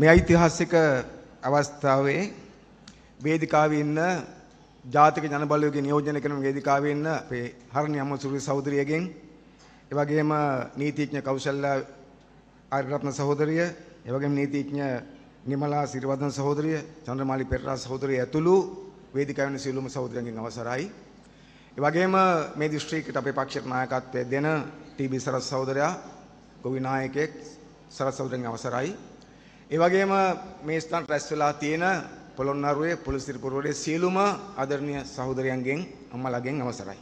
මේ ඓතිහාසික අවස්ථාවේ වේදිකාවේ ඉන්න ජාතික ජන බලවේගයේ නියෝජනය කරන වේදිකාවේ ඉන්න අපේ හරණි අමසුරි සහෝදරියගෙන් ඒ වගේම නීතිඥ කෞශල්‍යා ආරියරත්න සහෝදරිය, ඒ වගේම නීතිඥ නිමලා සිරිවර්ධන සහෝදරිය, චන්ද්‍රමාලි පෙරේරා සහෝදරිය ඇතුළු වේදිකාවේ සියලුම සහෝදරයන්ගෙන් අවසරයි. ඒ වගේම මේ දිස්ත්‍රික්කයට අපේ පක්ෂයට නායකත්වය දෙන ටීබී සරස් සහෝදරයා, ගොවි නායකයෙක් සරස් සහෝදරයන්ගෙන් අවසරයි. ඒ වගේම මේ ස්ථාන රැස් වෙලා තියෙන පොළොන්නරුවේ පුලිසිරිපුරවලේ සියලුම ආදරණීය සහෝදරයන්ගෙන් අම්මලාගෙන් අවසරයි.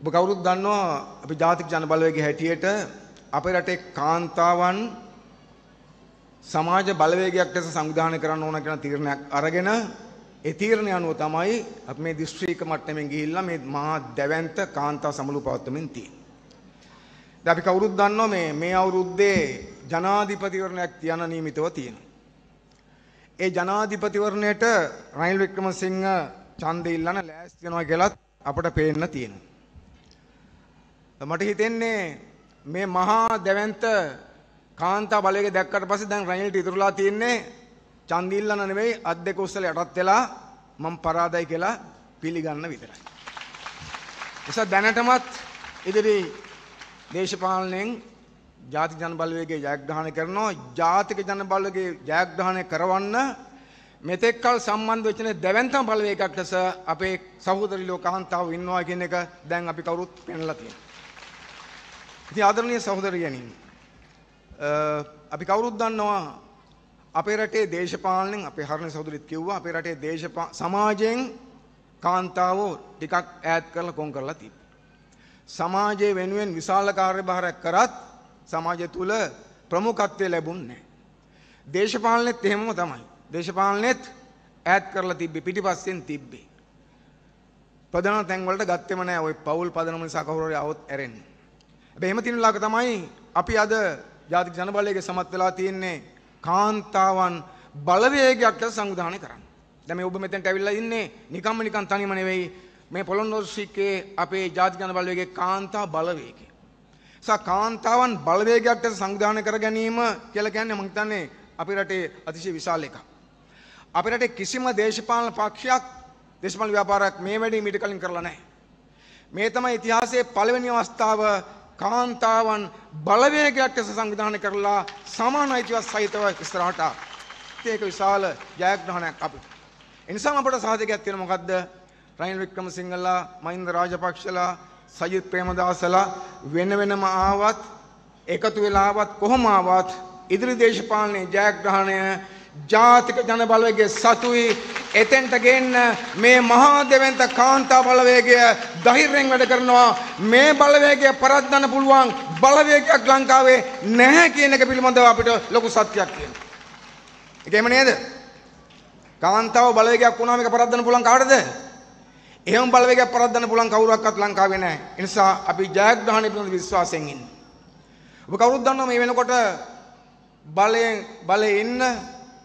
ඔබ කවුරුත් දන්නවා අපි ජාතික ජන බලවේගයේ හැටියට අපේ රටේ කාන්තාවන් සමාජ බලවේගයක් ලෙස සංවිධානය කරන්න ඕන කියන තීරණයක් අරගෙන ඒ තීරණය අනුව තමයි අපි මේ දිස්ත්‍රික්ක මට්ටමින් ගිහිල්ලා මේ මහා දැවැන්ත කාන්තා සමුළු පවත්වමින් තියෙන්නේ. දැන් අපි කවුරුත් දන්නවා මේ මේ අවුරුද්දේ ජනාධිපතිවරණයක් තියන නියමිතව තියෙනවා. ඒ ජනාධිපතිවරණයට රනිල් වික්‍රමසිංහ ඡන්දය ඉල්ලන ලෑස්ති වෙනවා කියලත් අපට පේන්න තියෙනවා. මට හිතෙන්නේ මේ මහා දැවැන්ත කාන්තා බලවේග දැක්කට පස්සේ දැන් රනිල්ට ඉතුරුලා තියෙන්නේ ඡන්ද ඉල්ලන නෙවෙයි අත් දෙක උස්සල යටත් වෙලා මම පරාදයි කියලා පිළිගන්න විතරයි. එසා දැනටමත් ඉදිරි දේශපාලනයෙන් ජාතික ජන බලවේගයේ ජයග්‍රහණය කරනවා ජාතික ජන බලවේගයේ ජයග්‍රහණය කරවන්න මෙතෙක්කල් සම්බන්ධ වෙච්ච දෙවන්තම බලවේගයක් ලෙස අපේ සහෝදරි ලෝකහන්තාව ඉන්නවා කියන එක දැන් අපි කවුරුත් පෙන්ලා තියෙනවා. ඉතින් ආදරණීය සහෝදරයනි අපි කවුරුත් දන්නවා අපේ රටේ දේශපාලනෙන් අපේ හරණ සහෝදරිත් කිව්වා අපේ රටේ දේශ සමාජයෙන් කාන්තාවෝ ටිකක් ඈත් කරලා කොන් කරලා තිබ්බා. සමාජය වෙනුවෙන් විශාල කාර්යභාරයක් කරත් සමාජය තුළ ප්‍රමුඛත්වය ලැබුන්නේ දේශපාලනෙත් එහෙමම තමයි. දේශපාලනෙත් ඈත් කරලා තිබ්බේ පිටිපස්සෙන් තිබ්බේ. ප්‍රධාන තැන් වලට ගත්තෙම නෑ ওই පවුල් පදනම නිසා කවුරු හරි આવොත් ඇරෙන්නේ. හැබැයි එහෙම තියෙන ලාක තමයි අපි අද ජාතික ජනබලයේ සමත් වෙලා තියෙන්නේ කාන්තාවන් බලවේගයක් ලෙස සංවිධානය කරන්න. දැන් මේ ඔබ මෙතෙන්ට ඇවිල්ලා ඉන්නේ නිකම්ම නිකන් තනියම නෙවෙයි මේ පොළොන්නරුව සික්කේ අපේ ජාතික ජනබලයේ කාන්තා බලවේගය. නිසා කාන්තාවන් බලවේගයක් ලෙස සංවිධානය කර ගැනීම කියලා කියන්නේ මම හිතන්නේ අපේ රටේ අතිශය විශාල එකක්. අපේ රටේ කිසිම දේශපාලන පක්ෂයක් දේශපාලන ව්‍යාපාරයක් මේ වැඩේ මීට කලින් කරලා නැහැ. මේ තමයි ඉතිහාසයේ පළවෙනි අවස්ථාව කාන්තාවන් බලවේගයක් ලෙස සංවිධානය කරලා සමාන අයිතිවත් සහිතව ඉස්සරහට ඒක විශාල ජයග්‍රහණයක් අපිට. එනිසාම අපට සාධකයක් තියෙන මොකද්ද? රනිල් වික්‍රමසිංහලා, මහින්ද රාජපක්ෂලා, සජිත් ප්‍රේමදාසලා වෙන වෙනම ආවත් එකතු වෙලාවත් කොහොම ආවත් ඉදිරි දේශපාලනයේ ජයග්‍රහණය ජාතික ජන බලවේගයේ සතුයි එතෙන්ට ගෙන්න මේ මහා දෙවන්ත කාන්තා බලවේගය ධෛර්යෙන් වැඩ කරනවා මේ බලවේගය පරද්දන්න පුළුවන් බලවේගයක් ලංකාවේ නැහැ කියන එක පිළිබඳව අපිට ලොකු සත්‍යයක් තියෙනවා. ඒක එහෙම නේද? කාන්තාව බලවේගයක් වුණාම ඒක පරද්දන්න පුළුවන් කාටද? එහෙම බලවේගයක් පරද්දන්න පුළුවන් කවුරක්වත් ලංකාවේ නැහැ. ඒ නිසා අපි ජයග්‍රහණය පිළිබඳ විශ්වාසයෙන් ඉන්න. ඔබ කවුරුත් දන්නවා මේ වෙනකොට බලයෙන් බලේ ඉන්න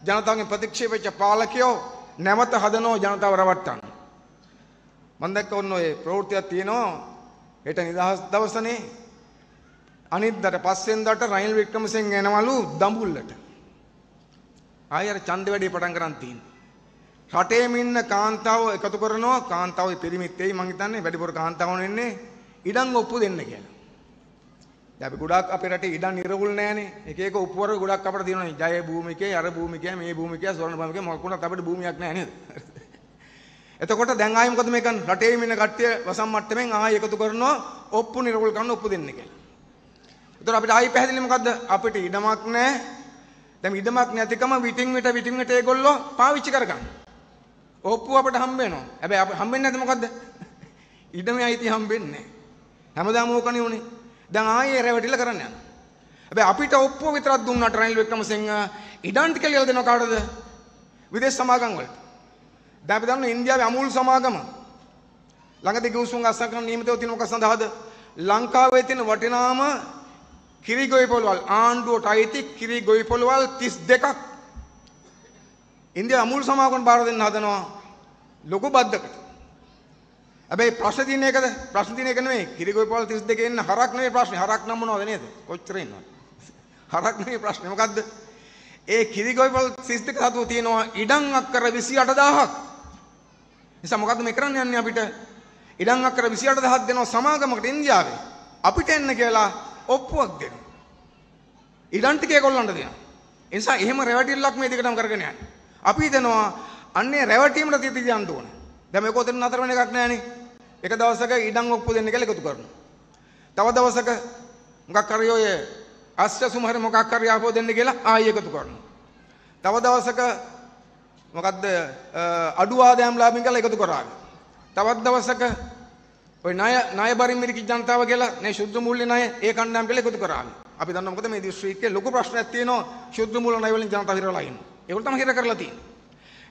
ජනතාවගේ ප්‍රතික්ෂේප වෙච්ච පාලකයෝ නැවත හදනෝ ජනතාව රවට්ටන්න. මම දැක්ක ඔන්න ඔය ප්‍රවෘත්තියක් තියෙනවා හෙට නිදහස් දවසනේ අනිද්දාට පස්සෙන්දාට රනිල් වික්‍රමසිංහ එනවලු දඹුල්ලට. ආයෙ අර ඡන්ද වැඩේ පටන් ගන්න තියෙනවා. රටේම ඉන්න කාන්තාව එකතු කරනවා කාන්තාවගේ පිරිමිත් එයි මං හිතන්නේ වැඩිපුර කාන්තාවන් එන්නේ ඉඩම් ඔප්පු දෙන්න කියලා. දැන් අපි ගොඩක් අපේ රටේ ඉඩම් නිර්වෘල් නැහනේ. එක එක ඔප්පු වර්ග ගොඩක් අපිට තියෙනවා. ජය භූමිකේ, අර භූමිකේ, මේ භූමිකේ, ස්වර්ණ භූමිකේ මොකක් වුණත් අපිට භූමියක් නැහැ නේද? එතකොට දැන් ආයෙ මොකද මේ කරන්නේ? රටේ ඉන්න කට්ටිය වසම් මට්ටමින් ආයෙ එකතු කරනවා ඔප්පු නිර්වෘල් කරන්න ඔප්පු දෙන්න කියලා. එතකොට අපිට ආයි පැහැදිලි මොකද්ද අපිට ඉඩමක් නැහැ දැන් ඉඩමක් නැතිකම විටින් විට විටින් විට ඒගොල්ලෝ පාවිච්චි කරගන්න ඔප්පුව අපට හම්බ වෙනවා. හැබැයි අපි හම්බෙන්නේ නැද්ද මොකද්ද? ඊටමයි අයිති හම්බෙන්නේ නැහැ. හැමදාම ඕකනේ උනේ. දැන් ආයේ රැවටිලා කරන්න යනවා. හැබැයි අපිට ඔප්පුව විතරක් දුන්නාට රනිල් වික්‍රමසිංහ ඉඩම් ටික ලියලා දෙනවා කාටද? විදේශ සමාගම් වලට. දැන් අපි දන්නවා ඉන්දියාවේ අමූල් සමාගම ළඟදී ගිවිසුම් අස්සම් කරන නියමිතව තියෙන මොකක් සඳහාද? ලංකාවේ තියෙන වටිනාම කිරි ගොවි පොළවල් ආණ්ඩුවට අයිති කිරි ගොවි පොළවල් 32ක් ඉන්දිය අමුල් සමාගම බාර දෙන්න හදනවා ලොකු බද්දකට. හැබැයි ප්‍රශ්න තියෙන එකද? ප්‍රශ්න තියෙන එක නෙමෙයි. කිරිගොයිපාල 32 එන්න හරක් නෙමෙයි ප්‍රශ්නේ. හරක් නම් මොනවද නේද? කොච්චර ඉන්නවද? හරක් නෙමෙයි ප්‍රශ්නේ. මොකද්ද? ඒ කිරිගොයිපාල 32 සතුව තියෙනවා ඉඩම් අක්කර 28000ක්. නිසා මොකද්ද මේ කරන්න යන්නේ අපිට? ඉඩම් අක්කර 28000ක් දෙනවා සමාගමකට ඉන්දියාවේ. අපිට එන්න කියලා ඔප්පුවක් දෙනවා. ඉඩම් ටික ඒගොල්ලන්ට දෙනවා. ඒ නිසා එහෙම රැවටිල්ලක් මේ දෙකටම කරගෙන යන්නේ. අපි හිතනවා අන්නේ රැවටීමට තියති යන්න ඕනේ. දැන් මේක උතන නතර වෙන එකක් නෑනේ. එක දවසක ඉඩම් ඔප්පු දෙන්න කියලා එකතු කරනවා. තව දවසක මොකක් හරි ඔය අස්සසුම හරි මොකක් හරි ආපෝ දෙන්න කියලා ආයෙ එකතු කරනවා. තව දවසක මොකද්ද අඩු ආදායම් ලාභින් කියලා එකතු කරාවි. තවත් දවසක ඔය ණය ණය බරින් මිරිකි ජනතාව කියලා මේ ශුද්ධ මූල්‍ය ණය ඒ කණ්ඩායම් කියලා එකතු කරාවි. අපි දන්නවා මොකද මේ දිස්ත්‍රික්කයේ ලොකු ප්‍රශ්නයක් තියෙනවා ශුද්ධ මූල්‍ය ණය වලින් ජනතාව හිරවලා ඉන්නවා. ඒගොල්ලෝ තමයි හිර කරලා තියෙන්නේ.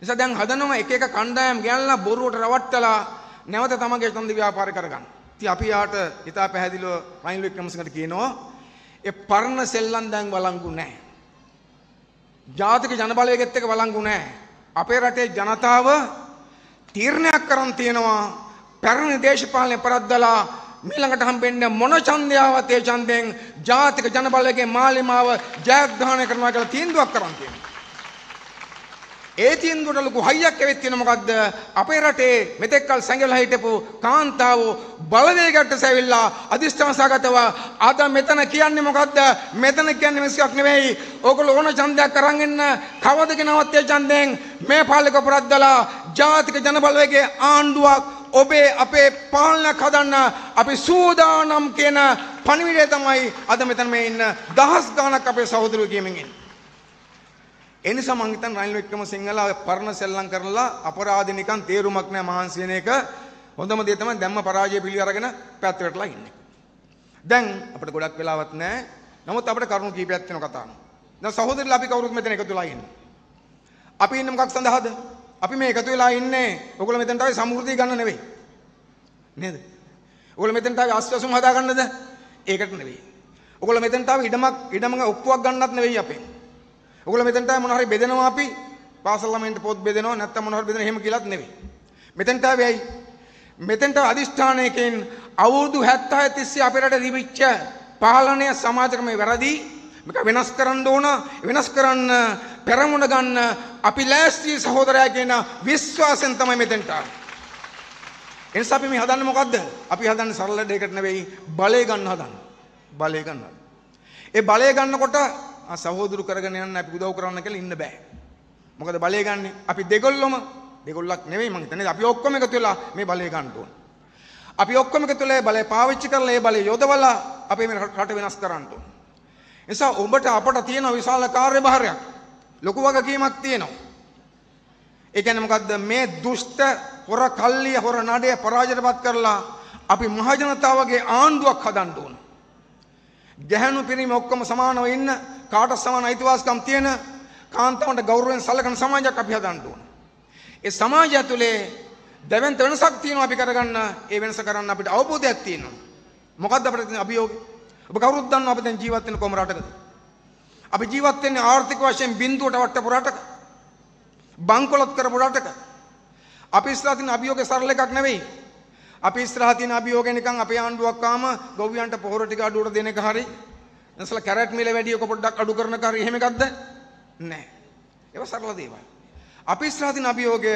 නිසා දැන් හදනවා එක එක කණ්ඩායම් ගෑනලා බොරුවට රවට්ටලා නැවත තමගේ චන්ද ව්‍යාපාර කරගන්න. ඉතින් අපි යාට හිතා පැහැදිලිව රයින් වික්‍රමසිංහට කියනවා ඒ පරණ සෙල්ලම් දැන් වළංගු නැහැ. ජාතික ජනබලයේත් එක වළංගු නැහැ. අපේ රටේ ජනතාව තීරණයක් කරන් තියෙනවා පැරණි දේශපාලනය පරද්දලා මීළඟට හම්බෙන්න මොන ඡන්දයාවත් ඒ ඡන්දයෙන් ජාතික ජනබලයේ මාලිමාව ජයග්‍රහණය කරනවා කියලා තීන්දුවක් කරන් තියෙනවා. ඒ තීන්දුවටලු ගුහයියක් ඇවිත්තින මොකක්ද අපේ රටේ මෙතෙක්කල් සැඟලා හිටපු කාන්තාවෝ බලවේගට සැවිල්ලා අධිෂ්ඨානසගතව අද මෙතන කියන්නේ මොකද්ද මෙතන කියන්නේ මිනිස්සුක් නෙවෙයි ඕගොල්ලෝ ඕන ඡන්දයක් අරන් එන්න කවද කෙනවත් ඒ ඡන්දයෙන් මේ පාලක ප්‍රද්දලා ජාතික ජනබලවේගයේ ආණ්ඩුවක් ඔබේ අපේ පාලනයක් හදන්න අපි සූදානම් කියන පණිවිඩය තමයි අද මෙතන මේ ඉන්න දහස් ගාණක් අපේ සහෝදරයෝ කියමින් ඉන්නේ එනිසා මං හිතන්නේ රනිල් වික්‍රමසිංහල පරණ සෙල්ලම් කරලා අපරාධේ නිකන් තේරුමක් නැහැ මහන්සි වෙන එක. හොඳම දේ තමයි දැම්ම පරාජය පිළි අරගෙන පැත්තට වෙටලා ඉන්නේ. දැන් අපිට ගොඩක් වෙලාවක් නැහැ. නමුත් අපිට කරුණු කීපයක් තියෙන කතාවක්. දැන් සහෝදරලා අපි කවුරුත් මෙතන එකතු වෙලා ඉන්නේ. අපි ඉන්නේ මොකක් සඳහාද? අපි මේ එකතු වෙලා ඉන්නේ ඔයගොල්ලෝ මෙතනට ආවේ සමෘද්ධිය ගන්න නෙවෙයි. නේද? ඔයගොල්ලෝ මෙතනට ආවේ ආස්වාසුම් හදා ගන්නද? ඒකට නෙවෙයි. ඔයගොල්ලෝ මෙතනට ආවේ ඉඩමක් ඉඩමක ඔප්පුවක් ගන්නත් නෙවෙයි අපේ. ඔයගොල්ලෝ මෙතෙන්ට මොන හරි බෙදෙනවා අපි පාසල් ළමයින්ට පොත් බෙදෙනවා නැත්නම් මොන හරි බෙදෙනවා එහෙම කියලාත් නෙවෙයි. මෙතෙන්ට ආවේ ඇයි? මෙතෙන්ට අදිෂ්ඨානයකින් අවුරුදු 70 තිස්සේ අපේ රටේ තිබිච්ච පාලනය සමාජකමේ වැරදි මේක වෙනස් කරන්න ඕන වෙනස් කරන්න පෙරමුණ ගන්න අපි ලෑස්ති සහෝදරයා කියන විශ්වාසයෙන් තමයි මෙතෙන්ට ආවේ එනිසා අපි මේ හදන්නේ මොකද්ද අපි හදන්නේ සරල දෙයකට නෙවෙයි බලය ගන්න හදන්නේ බලය ගන්න ඒ බලය ගන්නකොට සහෝදරු කරගෙන යන්න අපි උදව් කරන්න කියලා ඉන්න බෑ. මොකද බලය ගන්න අපි දෙගොල්ලොම දෙගොල්ලක් නෙවෙයි මං හිතන්නේ අපි ඔක්කොම එකතු වෙලා මේ බලය ගන්න ඕන. අපි ඔක්කොම එකතු වෙලා බලය පාවිච්චි කරලා ඒ බලය යොදවලා අපේ මේ රට වෙනස් කරන්න ඕන. නිසා ඔබට අපට තියෙන විශාල කාර්යභාරයක්. ලොකු වගකීමක් තියෙනවා. ඒ කියන්නේ මොකද්ද මේ දුෂ්ට හොර කල්ලිය හොර නඩය පරාජයටපත් කරලා අපි මහජනතාවගේ ආණ්ඩුවක් හදන්න ඕන. ගැහැණු පිරිමි ඔක්කොම සමානව ඉන්න කාට සමාන අයිතිවාසිකම් තියෙන කාන්තාවන්ට ගෞරවයෙන් සැලකන සමාජයක් අපි හදන්න ඕන. ඒ සමාජය තුලේ දැවෙන් වෙනසක් තියෙනවා අපි කරගන්න ඒ වෙනස කරන්න අපිට අවබෝධයක් තියෙනවා. මොකද්ද අපිට තියෙන අභියෝගය? ඔබ කවුරුත් දන්නවා අපි දැන් ජීවත් වෙන කොම රටකද? අපි ජීවත් වෙන්නේ ආර්ථික වශයෙන් බිඳුවට වට්ටපු රටක. බංකොලොත් කරපු රටක. අපි ඉස්සරහ තියෙන අභියෝගය සරල එකක් නෙවෙයි. අපි ඉස්සරහ තියෙන අභියෝගය නිකන් අපේ ආණ්ඩුවක් ආම ගොවියන්ට පොහොර ටික අඩුවට දෙන එක හරි. නැසලා කැරට් මිල වැඩි එක පොඩ්ඩක් අඩු කරන කාරී එහෙම එකක්ද? නැහැ. ඒවා සරල දේවල්. අපි ඉස්සරහ තියෙන අභියෝගය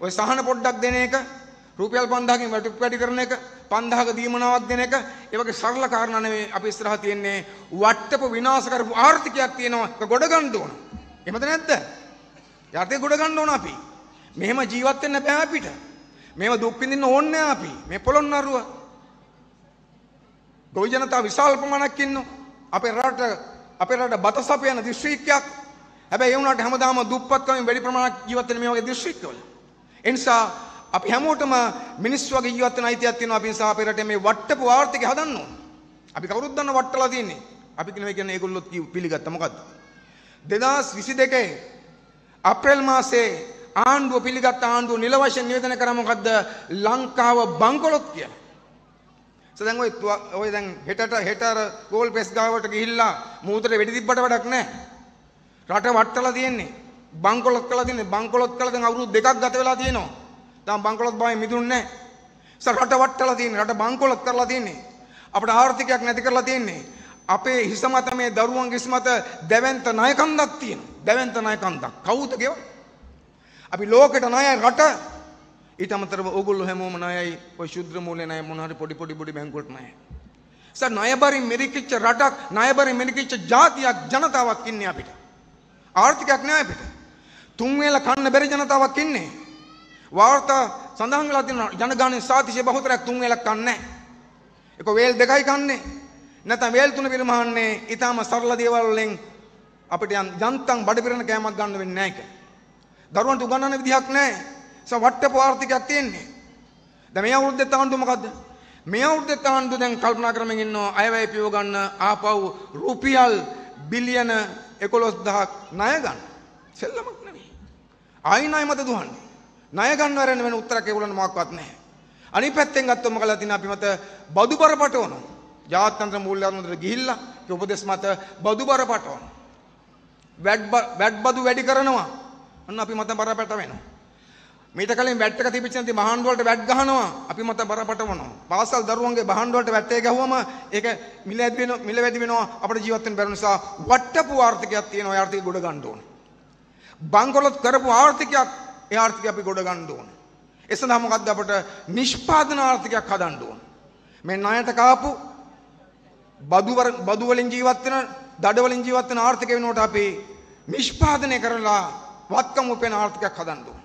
ඔය සහන පොඩ්ඩක් දෙන එක රුපියල් 5000කින් වැටුප් වැඩි කරන එක 5000ක දීමනාවක් දෙන එක ඒ වගේ සරල කාරණා නෙමෙයි අපි ඉස්සරහ තියෙන්නේ වට්ටප විනාශ කරපු ආර්ථිකයක් තියෙනවා ඒක ගොඩ ගන්න ඕන. එහෙමද නැද්ද? යටේ ගොඩ ගන්න ඕන අපි. මෙහෙම ජීවත් වෙන්න බෑ අපිට. මේව දුක් විඳින්න ඕන්නේ අපි. මේ පොළොන්නරුව. ගොවි ජනතාව විශාල ප්‍රමාණයක් ඉන්නවා. අපේ රට අපේ රට බත සපයන දිස්ත්‍රික්කයක්. හැබැයි ඒ වුණාට හැමදාම දුප්පත්කමින් වැඩි ප්‍රමාණයක් ජීවත් වෙන මේ වගේ දිස්ත්‍රික්කවල. ඒ නිසා අපි හැමෝටම මිනිස් වගේ ජීවත් වෙන අයිතියක් තියෙනවා. අපි නිසා අපේ රටේ මේ වට්ටපු ආර්ථිකය හදන්න ඕනේ. අපි කවුරුත් දන්න වට්ටලා තියෙන්නේ. අපි කියනවා කියන්නේ ඒගොල්ලොත් පිළිගත්ත මොකද්ද? 2022 අප්‍රේල් මාසේ ආණ්ඩුව පිළිගත් ආණ්ඩුව නිල වශයෙන් නිවේදනය කරා මොකද්ද ලංකාව බංකොලොත් කියලා. සෝ දැන් ඔය ඔය දැන් හෙටට හෙට අර ගෝල් පෙස් ගාවට ගිහිල්ලා මූදට වෙඩි තිබ්බට වැඩක් නැහැ. රට වට්ටලා තියෙන්නේ. බංකොලොත් කළා තියෙන්නේ. බංකොලොත් කළා දැන් අවුරුදු දෙකක් ගත වෙලා තියෙනවා. තාම බංකොලොත් බාවේ මිදුන්නේ නැහැ. සෝ රට වට්ටලා තියෙන්නේ. රට බංකොලොත් කරලා තියෙන්නේ. අපිට ආර්ථිකයක් නැති කරලා තියෙන්නේ. අපේ හිස මත මේ දරුවන්ගේ හිස මත දැවැන්ත ණය කන්දක් තියෙනවා. දැවැන්ත ණය කන්දක්. කවුද ගෙවන්නේ? අපි ලෝකෙට ණයයි රට. ඊට අමතරව ඕගොල්ලෝ හැමෝම ණයයි ওই ශුද්‍ර මූලේ ණය මොන හරි පොඩි පොඩි පොඩි බැංකුවට ණය. සර් ණයබරින් මිරිකිච්ච රටක් ණයබරින් මිරිකිච්ච ජාතියක් ජනතාවක් ඉන්නේ අපිට. ආර්ථිකයක් නෑ අපිට. තුන් වේල කන්න බැරි ජනතාවක් ඉන්නේ. වාර්තා සඳහන් වෙලා තියෙනවා ජනගහනයේ සාතිශය බහුතරයක් තුන් වේලක් කන්නේ නැහැ. ඒක වේල් දෙකයි කන්නේ. නැත්නම් වේල් තුන පිරමහන්නේ ඊටාම සරල දේවල් වලින් අපිට යන්තම් බඩ පිරෙන කෑමක් ගන්න වෙන්නේ නැහැ ඒක. දරුවන්ට උගන්වන්න විදිහක් නැහැ. ඒසම වට්ටපු ආර්ථිකයක් තියෙන්නේ. දැන් මේ අවුරුද්දේ තහඬු මොකද්ද? මේ අවුරුද්දේ තහඬු දැන් කල්පනා කරමින් ඉන්නවා අයවැය පියව ගන්න ආපහු රුපියල් බිලියන 11000ක් ණය ගන්න. සෙල්ලමක් නෙවෙයි. ආයි ණය මත දුහන්නේ. ණය ගන්නවරෙන් වෙන උත්තරයක් ඒගොල්ලන්ට මොකක්වත් නැහැ. අනිත් පැත්තෙන් ගත්තොත් මොකලා තියෙන අපි මත බදුබර පටවනවා. ජාත්‍යන්තර මූල්‍ය අරමුදලට ගිහිල්ලා ඒ උපදේශ මත බදුබර පටවනවා. වැඩ් බදු වැඩි කරනවා. අන්න අපි මත බරපැට වෙනවා. මීට කලින් බැට් එක තිබිච්ච නැති මහාන් වලට බැට් ගහනවා. අපි මත බරපැට වෙනවා. පාසල් දරුවන්ගේ මහාන් වලට බැට් එක ගැහුවම ඒක මිල ඇදි වෙනවා, මිල වැඩි වෙනවා. අපේ ජීවත් වෙන්න බැරි නිසා වට්ටපු ආර්ථිකයක් තියෙනවා. ඒ ආර්ථිකය ගොඩ ගන්න ඕනේ. බංකොලොත් කරපු ආර්ථිකයක් ඒ ආර්ථිකය අපි ගොඩ ගන්න ඕනේ. ඒ සඳහා මොකද්ද අපට නිෂ්පාදන ආර්ථිකයක් හදන්න ඕනේ. මේ ණයට කාපු බදුවර බදු වලින් ජීවත් වෙන, දඩ වලින් ජීවත් වෙන ආර්ථිකය වෙනුවට අපි නිෂ්පාදනය කරලා වත්කම් උපයන ආර්ථිකයක් හදන්න ඕන.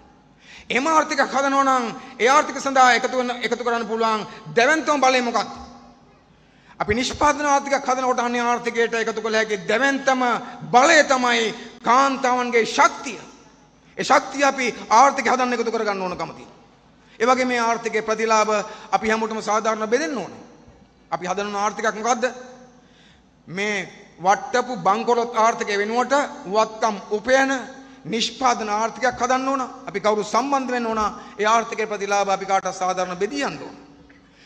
එම ආර්ථිකයක් හදනවා නම් ඒ ආර්ථික සඳහා එකතු වෙන එකතු කරන්න පුළුවන් දැවැන්තම බලය මොකක්ද? අපි නිෂ්පාදන ආර්ථිකයක් හදනකොට අනේ ආර්ථිකයට එකතු කළ හැකි දැවැන්තම බලය තමයි කාන්තාවන්ගේ ශක්තිය. ඒ ශක්තිය අපි ආර්ථිකය හදන්න එකතු කරගන්න ඕනකම තියෙනවා. ඒ වගේ මේ ආර්ථිකයේ ප්‍රතිලාභ අපි හැමෝටම සාධාරණ බෙදෙන්න ඕනේ. අපි හදන ආර්ථිකයක් මොකද්ද? මේ වට්ටපු බංකොලොත් ආර්ථිකය වෙනුවට වත්කම් උපයන නිෂ්පාදන ආර්ථිකයක් හදන්න ඕන. අපි කවුරු සම්බන්ධ වෙන්න ඕන. ඒ ආර්ථිකයේ ප්‍රතිලාභ අපි කාටවත් සාධාරණ බෙදී යන්න ඕන.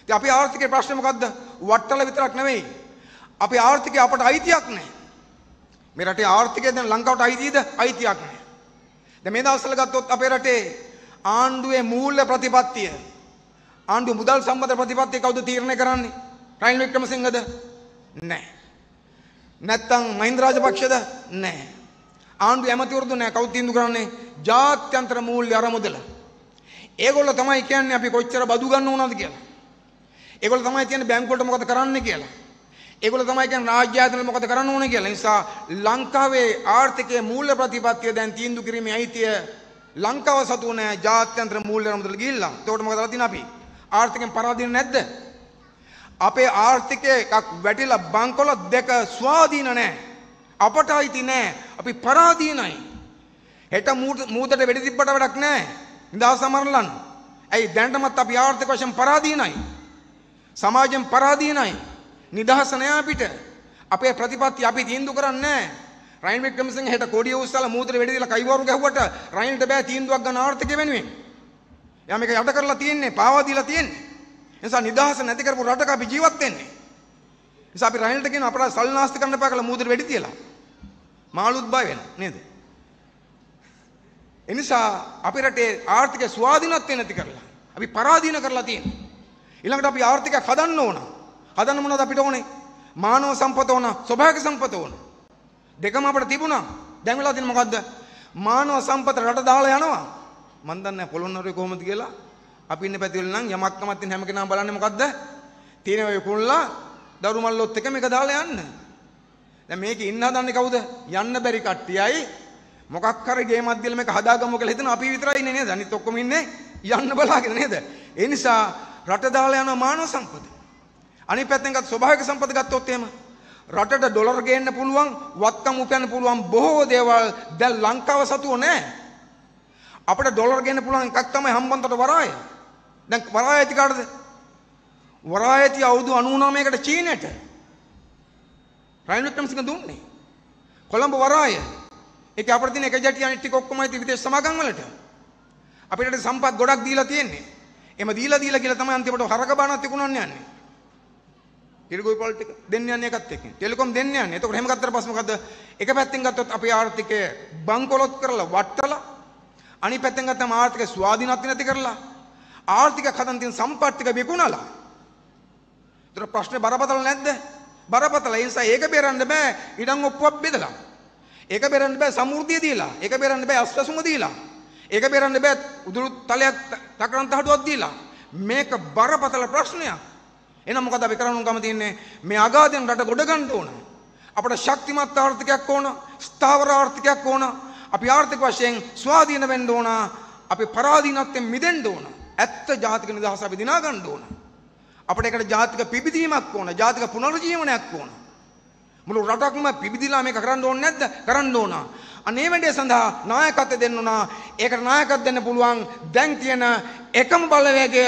ඉතින් අපි ආර්ථිකයේ ප්‍රශ්නේ මොකද්ද? වට්ටල විතරක් නෙවෙයි. අපි ආර්ථිකය අපට අයිතියක් නැහැ. මේ රටේ ආර්ථිකය දැන් ලංකාවට අයිතිද? අයිතියක් නැහැ. දැන් මේ දවස්වල ගත්තොත් අපේ රටේ ආණ්ඩුවේ මූල්‍ය ප්‍රතිපත්තිය ආණ්ඩුව මුදල් සම්බන්ධ ප්‍රතිපත්තිය කවුද තීරණය කරන්නේ? රනිල් වික්‍රමසිංහද? නැහැ. නැත්තම් මහින්ද රාජපක්ෂද? නැහැ. ආණ්ඩු ඇමතිවරදු නෑ කවුද තීන්දුව කරන්නේ? ජාත්‍යන්තර මූල්‍ය අරමුදල. ඒගොල්ලෝ තමයි කියන්නේ අපි කොච්චර බදු ගන්න ඕනද කියලා. ඒගොල්ලෝ තමයි කියන්නේ බැංකුවට මොකද කරන්න කියලා. ඒගොල්ලෝ තමයි කියන්නේ රාජ්‍ය ආයතන මොකද කරන්න ඕන කියලා. නිසා ලංකාවේ ආර්ථිකයේ මූල්‍ය ප්‍රතිපත්තිය දැන් තීන්දුව කිරීමේ අයිතිය ලංකාව සතු නෑ ජාත්‍යන්තර මූල්‍ය අරමුදල ගිහිල්ලා. ඒකට මොකද කරලා තියෙන්නේ අපි? ආර්ථිකෙන් පරාදීන නැද්ද? අපේ ආර්ථිකය එකක් වැටිලා බංකොල දෙක ස්වාධීන නැහැ. අපට අයිති නෑ අපි පරාදීනයි. හෙට මූතට වැඩි තිබ්බට වැඩක් නෑ නිදා සමරලන්න. ඇයි දැන්ටමත් අපි ආර්ථික වශයෙන් පරාදීනයි. සමාජයෙන් පරාදීනයි. නිදහස නෑ අපිට. අපේ ප්‍රතිපත්ති අපි තීන්දුව කරන්නේ නෑ. රයින් වික්‍රමසිංහ හෙට කොඩිය උස්සලා මූතට වැඩි දාලා කයිවරු ගැහුවට රයින්ට බෑ තීන්දුවක් ගන්න ආර්ථිකය වෙනුවෙන්. එයා මේක යට කරලා තියෙන්නේ, පාවා දීලා තියෙන්නේ. නිසා නිදහස නැති කරපු රටක අපි ජීවත් වෙන්නේ. නිසා අපි රනිල්ට කියනවා අපට සල් නාස්ති කරන්න එපා කියලා මූදෙට වෙඩි තියලා. මාළුත් බය වෙනවා නේද? එනිසා අපි රටේ ආර්ථික ස්වාධීනත්වය නැති කරලා අපි පරාදීන කරලා තියෙනවා. ඊළඟට අපි ආර්ථිකයක් හදන්න ඕන. හදන්න මොනවද අපිට ඕනේ? මානව සම්පත ඕන, ස්වභාවික සම්පත ඕන. දෙකම අපිට තිබුණා. දැන් වෙලා තියෙන මොකද්ද? මානව සම්පත රට දාලා යනවා. මන් දන්නේ පොළොන්නරුවේ කොහොමද කියලා. අපි ඉන්න පැතිවල නම් යමක් කමක් තියෙන හැම කෙනාම බලන්නේ මොකද්ද? තියෙන වේ කුණලා දරු මල්ලොත් එක මේක දාලා යන්න. දැන් මේකේ ඉන්න හදන්නේ කවුද? යන්න බැරි කට්ටියයි මොකක් කර ගේ මැදියල මේක හදාගමු කියලා හිතන අපි විතරයි ඉන්නේ නේද? අනිත් ඔක්කොම ඉන්නේ යන්න බලාගෙන නේද? ඒ නිසා රට දාලා යන මානව සම්පත. අනිත් පැත්තෙන් ගත් ස්වභාවික සම්පත ගත්තොත් එහෙම රටට ඩොලර් ගේන්න පුළුවන් වත්කම් උපයන්න පුළුවන් බොහෝ දේවල් දැන් ලංකාව සතුව නැහැ. අපිට ඩොලර් ගේන්න පුළුවන් එකක් තමයි හම්බන්තොට වරාය. දැන් වරාය ඇති කාටද? වරා ඇති අවුරුදු 99කට චීනයට රනිල් වික්‍රමසිංහ දුන්නේ. කොළඹ වරාය. ඒක අපිට තියෙන එක ජටි අනිත් ටික ඔක්කොම ඉති විදේශ සමාගම් වලට. අපිට සම්පත් ගොඩක් දීලා තියෙන්නේ. එම දීලා දීලා කියලා තමයි අන්තිමට හරක බානක් තිකුණන්න යන්නේ. ඉරිගොවිපල් ටික දෙන්න යන්නේ එකත් එක්ක. ටෙලිකොම් දෙන්න යන්නේ. එතකොට එහෙම ගත්තට පස්සේ මොකද්ද? එක පැත්තෙන් ගත්තොත් අපේ ආර්ථිකය බංකොලොත් කරලා වට්ටලා අනිත් පැත්තෙන් ගත්තම ආර්ථික ස්වාධීනත්ව නැති කරලා ආර්ථික හදන් තියෙන සම්පත් ටික විකුණලා ඒතර ප්‍රශ්නේ බරපතල නැද්ද? බරපතල. ඒ නිසා ඒක බේරන්න බෑ ඉඩම් ඔප්පුවක් බෙදලා. ඒක බේරන්න බෑ සමෘද්ධිය දීලා. ඒක බේරන්න බෑ අස්වැසුම දීලා. ඒක බේරන්න බෑ උදුරු තලයක් තකරන් තහඩුවක් දීලා. මේක බරපතල ප්‍රශ්නයක්. එහෙනම් මොකද අපි කරන්න උගම තියන්නේ? මේ අගාධයෙන් රට ගොඩ ගන්න ඕන. අපට ශක්තිමත් ආර්ථිකයක් ඕන, ස්ථාවර ආර්ථිකයක් ඕන. අපි ආර්ථික වශයෙන් ස්වාධීන වෙන්න ඕන. අපි පරාධීනත්වයෙන් මිදෙන්න ඕන. ඇත්ත ජාතික නිදහස අපි දිනා ගන්න ඕන. අපට එකට ජාතික පිබිදීමක් ඕන ජාතික පුනර්ජීවනයක් ඕන මුළු රටක්ම පිබිදිලා මේක කරන්න ඕනේ නැද්ද කරන්න ඕන අනේ වැඩේ සඳහා නායකත්වය දෙන්න ඕන ඒකට නායකත්වය දෙන්න පුළුවන් දැන් තියෙන එකම බලවේගය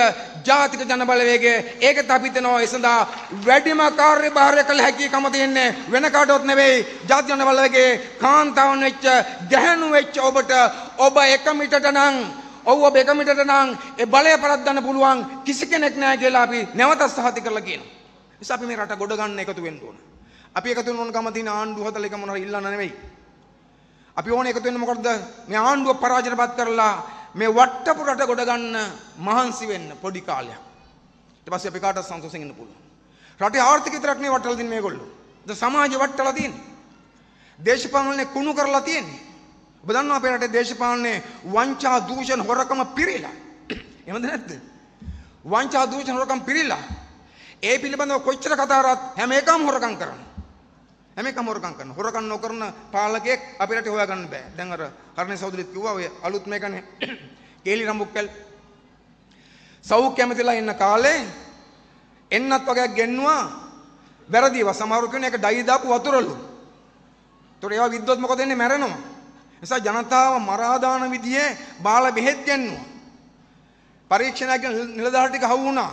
ජාතික ජන බලවේගය ඒකත් අපි හිතනවා ඒ සඳහා වැඩිම කාර්යභාරය කළ හැකියකම තියෙන්නේ වෙන කාටවත් නෙවෙයි ජාතික ජන බලවේගයේ කාන්තාවන් වෙච්ච ගැහැණු වෙච්ච ඔබට ඔබ එක මිටට නම් ඔව්ව බෙගමිටට නම් ඒ බලය පරද්දන්න පුළුවන් කිසි කෙනෙක් නැහැ කියලා අපි නැවතත් සහති කරලා කියනවා. නිසා අපි මේ රට ගොඩ ගන්න එකතු වෙන්න ඕන. අපි එකතු වෙන ඕනකම තියෙන ආණ්ඩුව හතල එක මොනවා ඉල්ලන්න නෙවෙයි. අපි ඕනේ එකතු වෙන්නේ මොකටද? මේ ආණ්ඩුව පරාජයටපත් කරලා මේ වට්ටපු රට ගොඩ ගන්න මහන්සි වෙන්න පොඩි කාලයක්. ඊට පස්සේ අපි කාටවත් සන්තෝෂෙන් ඉන්න පුළුවන්. රටේ ආර්ථික විතරක් නේ වටලා දින්නේ මේගොල්ලෝ. ද සමාජය වටලා තියෙන්නේ. දේශපාලනේ කුණු කරලා තියෙන්නේ. ඔබ දන්නවා අපේ රටේ දේශපාලනේ වංචා දූෂණ හොරකම පිරීලා. එහෙමද නැද්ද? වංචා දූෂණ හොරකම් පිරීලා. ඒ පිළිබඳව කොච්චර කතා කරත් හැම එකම හොරකම් කරනවා. හැම එකම හොරකම් කරනවා. හොරකම් නොකරන පාලකයෙක් අපේ රටේ හොයාගන්න බෑ. දැන් අර හර්ණේ සහෝදරිත් කිව්වා ඔය අලුත් මේකනේ කේලි රම්බුක්කල් සෞඛ්‍ය කැමතිලා ඉන්න කාලේ එන්නත් වගේක් ගෙන්නවා වැරදිව සමහරු කියන එක ඩයි දාපු වතුරලු. ඒතොර ඒවා විද්දොත් මොකද වෙන්නේ මැරෙනවා. නිසා ජනතාව මරා දාන විදිහේ බාල බෙහෙත් ගන්නවා. පරීක්ෂණයක නිලධාරී ටික හවු වුණා.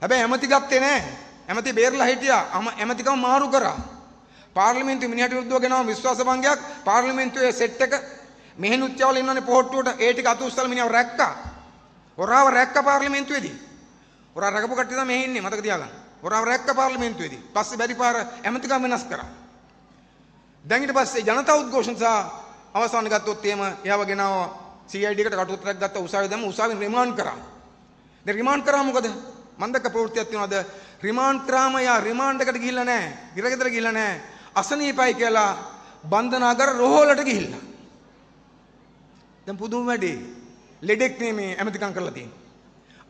හැබැයි ඇමති ගත්තේ නැහැ. ඇමති බේරලා හිටියා. ඇමතිකම මාරු කරා. පාර්ලිමේන්තු මිනිහට විරුද්ධව ගෙනාව විශ්වාස භංගයක්. පාර්ලිමේන්තුවේ සෙට් එක මෙහෙනුත්යවල ඉන්නනේ පොහට්ටුවට ඒ ටික අතුස්සලා මිනිහව රැක්කා. හොරාව රැක්ක පාර්ලිමේන්තුවේදී. හොරා රැකපු කට්ටිය තමයි මෙහි ඉන්නේ මතක තියාගන්න. හොරාව රැක්ක පාර්ලිමේන්තුවේදී. පස්සේ බැරි පාර ඇමතිකම වෙනස් කරා. දැන් ඊට පස්සේ ජනතා උද්ඝෝෂණ සහ අවසාන ගත්තොත් එහෙම එයාව ගෙනාව CID එකට කටුතරක් ගත්ත උසාවිය දැම්ම උසාවියෙන් රිමාන්ඩ් කරා. දැන් රිමාන්ඩ් කරා මොකද? මන්දක ප්‍රවෘත්තියක් තියනවාද? රිමාන්ඩ් කරාම එයා රිමාන්ඩ් එකට ගිහිල්ලා නැහැ. ඉරගෙදර ගිහිල්ලා නැහැ. අසනීපයි කියලා බන්ධනාගාර රෝහලට ගිහිල්ලා. දැන් පුදුම වැඩේ. ලෙඩෙක් නේ මේ ඇමතිකම් කරලා තියෙන්නේ.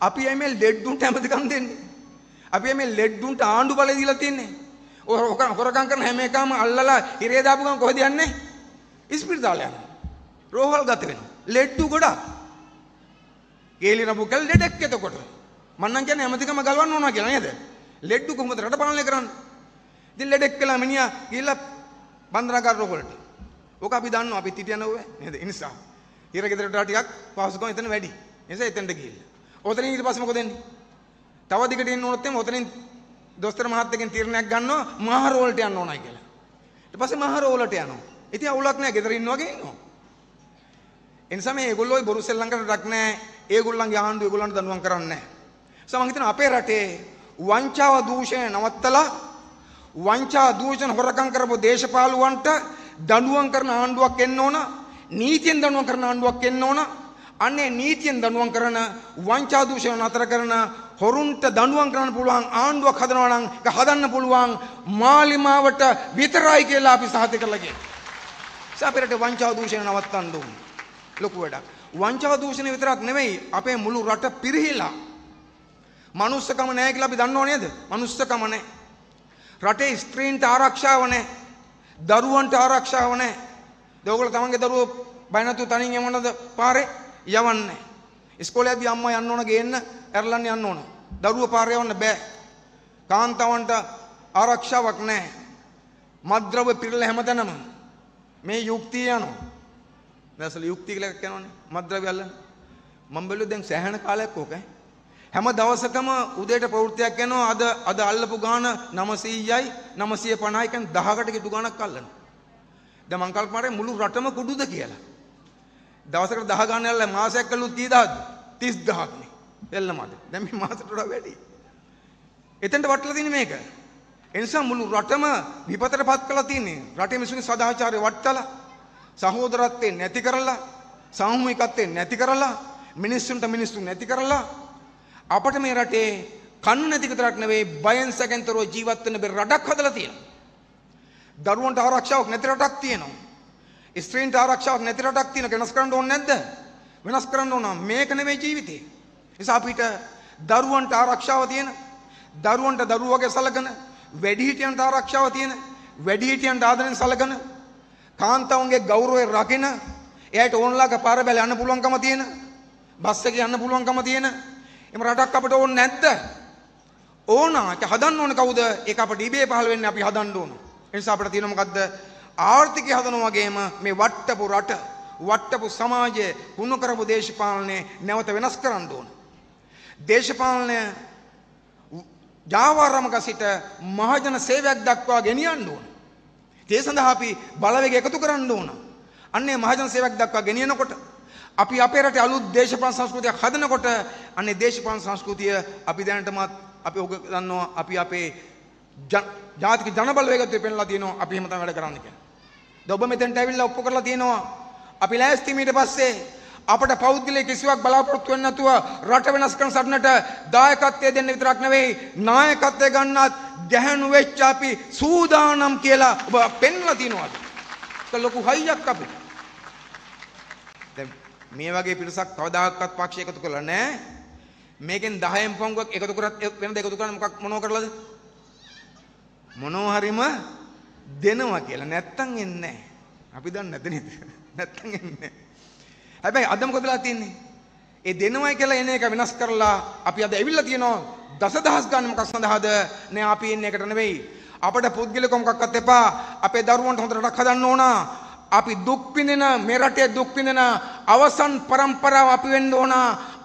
අපි ඇමෙල් ලෙඩ්ඩුන්ට ඇමතිකම් දෙන්නේ. අපි මේ ලෙඩ්ඩුන්ට ආණ්ඩු බලය දීලා තින්නේ. ඔය හොරකම් කරන හැම එකම අල්ලලා ඉරේ දාපු ගමන් කොහෙද යන්නේ? ඉස්පිරිතාල යන රෝහල් ගත වෙනවා ලෙඩ්ඩු ගොඩක් ගේලින පුකල් ලෙඩෙක් එතකොට මම නම් කියන්නේ හැමතිකම ගලවන්න ඕනවා කියලා නේද ලෙඩ්ඩු කොහොමද රට පාලනය කරන්නේ ඉතින් ලෙඩෙක් කළා මිනිහා ගිහිල්ලා බන්ධනාගාර රෝහලට ඕක අපි දන්නවා අපි හිටියන ඕවේ නේද ඒ නිසා හිර ගෙදරට ටිකක් පහසුකම් එතන වැඩි ඒ නිසා එතනට ගිහිල්ලා ඔතනින් ඊට පස්සේ මොකද වෙන්නේ තව දිගට යන්න ඕනොත් එම් ඔතනින් දොස්තර මහත්තයගෙන් තීරණයක් ගන්නවා මහා රෝහලට යන්න ඕනයි කියලා ඊට පස්සේ මහා රෝහලට යනවා ඉතින් අවුලක් නැහැ ගෙදර ඉන්න වගේ ඉන්නවා. ඒ නිසා මේ ඒගොල්ලෝ බොරු සෙල්ලම්කට රක් නැහැ. ඒගොල්ලන්ගේ ආණ්ඩුව ඒගොල්ලන්ට දඬුවම් කරන්නේ නැහැ. සමන් හිතන අපේ රටේ වංචාව දූෂණය නවත්තලා වංචා දූෂණ හොරකම් කරපු දේශපාලුවන්ට දඬුවම් කරන ආණ්ඩුවක් එන්න ඕන. නීතියෙන් දඬුවම් කරන ආණ්ඩුවක් එන්න ඕන. අන්නේ නීතියෙන් දඬුවම් කරන වංචා දූෂණ නතර කරන හොරුන්ට දඬුවම් කරන්න පුළුවන් ආණ්ඩුවක් හදනවා නම් ඒක හදන්න පුළුවන් මාලිමාවට විතරයි කියලා අපි සාහිත කරලා කියනවා. නිසා අපිට වංචා දූෂණ නවත්තන්න ඕනේ. ලොකු වැඩක්. වංචා දූෂණ විතරක් නෙවෙයි අපේ මුළු රට පිරිහිලා. මනුස්සකම නැහැ කියලා අපි දන්නව නේද? මනුස්සකම නැහැ. රටේ ස්ත්‍රීන්ට ආරක්ෂාව නැහැ. දරුවන්ට ආරක්ෂාව නැහැ. දෝගල තමන්ගේ දරුවෝ බය නැතුව තනින් යමනද පාරේ යවන්නේ. ඉස්කෝලේ යද්දී අම්මා යන්න ඕන ගේන්න ඇරලන්න යන්න ඕන. දරුවෝ පාරේ යවන්න බෑ. කාන්තාවන්ට ආරක්ෂාවක් නැහැ. මද්ද්‍රව පිරලා හැමතැනම මේ යුක්තිය යනවා. දැන්සල යුක්තිය කියලා එකක් යනවනේ. මද්ද්‍රව්‍ය අල්ලන. මම බැලුවේ දැන් සෑහෙන කාලයක් ඕක හැම දවසකම උදේට ප්‍රවෘත්තියක් යනවා අද අද අල්ලපු ගාන 900යි 950යි කියන්නේ 1000කට කිතු ගාණක් අල්ලනවා. දැන් මං කල්පනාරේ මුළු රටම කුඩුද කියලා. දවසකට 10 ගාණක් අල්ලලා මාසයක් කළොත් 30000ද? 30000ක් නේ. එල්ලමද. දැන් මේ මාසෙට වඩා වැඩි. එතෙන්ට වටලා තියෙන්නේ මේක. එනිසා මුළු රටම විපතට පත් කළා තියෙන්නේ. රටේ මිනිස්සුන්ගේ සදාචාරය වට්ටලා සහෝදරත්වේ නැති කරලා සාමූහිකත්වේ නැති කරලා මිනිස්සුන්ට මිනිස්සු නැති කරලා අපට මේ රටේ කන්න නැති කතරක් නෙවෙයි බයෙන් සැකෙන්තරෝ ජීවත් වෙන බෙර රටක් හදලා තියෙනවා. දරුවන්ට ආරක්ෂාවක් නැති රටක් තියෙනවා. ස්ත්‍රීන්ට ආරක්ෂාවක් නැති රටක් තියෙනවා. වෙනස් කරන්න ඕනේ නැද්ද? වෙනස් කරන්න ඕන මේක නෙවෙයි ජීවිතේ. නිසා අපිට දරුවන්ට ආරක්ෂාව තියෙන දරුවන්ට දරුවගේ සලකන වැඩිහිටියන්ට ආරක්ෂාව තියෙන වැඩිහිටියන්ට ආදරෙන් සලකන කාන්තාවන්ගේ ගෞරවය රකින එයාට ඕනලාක පාර බැල යන්න පුළුවන්කම තියෙන බස් එකේ යන්න පුළුවන්කම තියෙන එම රටක් අපිට ඕනේ නැද්ද ඕනාට හදන්න ඕනේ කවුද ඒක අපිට ඉබේ පහළ වෙන්නේ අපි හදන්න ඕන ඒ නිසා අපිට තියෙන මොකද්ද ආර්ථිකය හදනවා වගේම මේ වට්ටපු රට වට්ටපු සමාජය කුණු කරපු දේශපාලනය නැවත වෙනස් කරන්න ඕන දේශපාලනය ජාවාරමක සිට මහජන සේවයක් දක්වා ගෙනියන්න ඕන. ඒ සඳහා අපි බලවේග එකතු කරන්න ඕන. අන්නේ මහජන සේවයක් දක්වා ගෙනියනකොට අපි අපේ රටේ අලුත් දේශපාලන සංස්කෘතියක් හදනකොට අන්නේ දේශපාලන සංස්කෘතිය අපි දැනටමත් අපි ඔක දන්නවා අපි අපේ ජාතික ජන බලවේගත්වය පෙන්ලා තියෙනවා අපි එහෙම තමයි වැඩ කරන්න කියලා. දැන් ඔබ මෙතෙන්ට ඇවිල්ලා ඔප්පු කරලා තියෙනවා. අපි ලෑස්ති මීට පස්සේ අපට පෞද්ගලයේ කිසිවක් බලාපොරොත්තු වෙන්නේ නැතුව රට වෙනස් කරන සටනට දායකත්වය දෙන්න විතරක් නෙවෙයි නායකත්වය ගන්නත් ගැහණු වෙච්ච අපි සූදානම් කියලා ඔබ පෙන්ලා තිනවද? ඒක ලොකු හයියක් අපි. දැන් මේ වගේ පිරිසක් කවදාහක්වත් පක්ෂය එකතු කරලා නැහැ. මේකෙන් 10න් පොංගුවක් එකතු කරත් වෙනද එකතු කරන්නේ මොකක් මොනව කරලාද? මොනෝ හරිම දෙනවා කියලා නැත්තම් එන්නේ නැහැ. අපි දන්නේ නැද නේද? නැත්තම් එන්නේ නැහැ. හැබැයි අද මොකද වෙලා තියෙන්නේ? ඒ දෙනවයි කියලා එන එක වෙනස් කරලා අපි අද ඇවිල්ලා තියෙනවා දසදහස් ගන්න මොකක් සඳහාද? නෑ අපි එන්නේ එකට නෙවෙයි. අපට පුද්ගලිකව මොකක්වත් එපා. අපේ දරුවන්ට හොඳ රටක් හදන්න ඕන. අපි දුක් විඳින මේ රටේ දුක් විඳින අවසන් પરම්පරාව අපි වෙන්න ඕන.